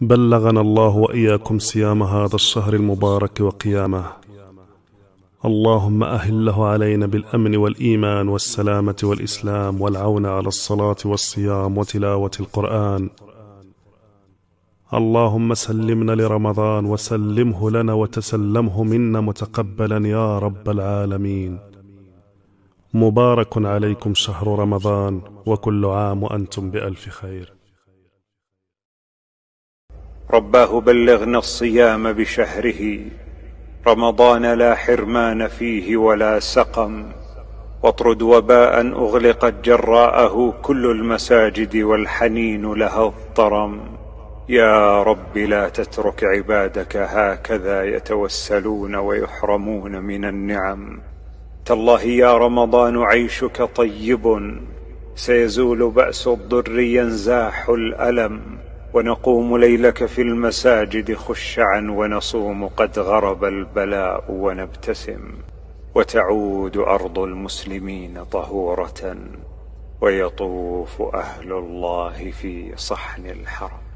بلغنا الله وإياكم صيام هذا الشهر المبارك وقيامه اللهم أهله علينا بالأمن والإيمان والسلامة والإسلام والعون على الصلاة والصيام وتلاوة القرآن اللهم سلمنا لرمضان وسلمه لنا وتسلمه منا متقبلا يا رب العالمين مبارك عليكم شهر رمضان وكل عام وأنتم بألف خير رباه بلغنا الصيام بشهره رمضان لا حرمان فيه ولا سقم واطرد وباء اغلقت جراءه كل المساجد والحنين لها اضطرم يا رب لا تترك عبادك هكذا يتوسلون ويحرمون من النعم تالله يا رمضان عيشك طيب سيزول باس الضر ينزاح الالم ونقوم ليلك في المساجد خشعا ونصوم قد غرب البلاء ونبتسم وتعود ارض المسلمين طهوره ويطوف اهل الله في صحن الحرم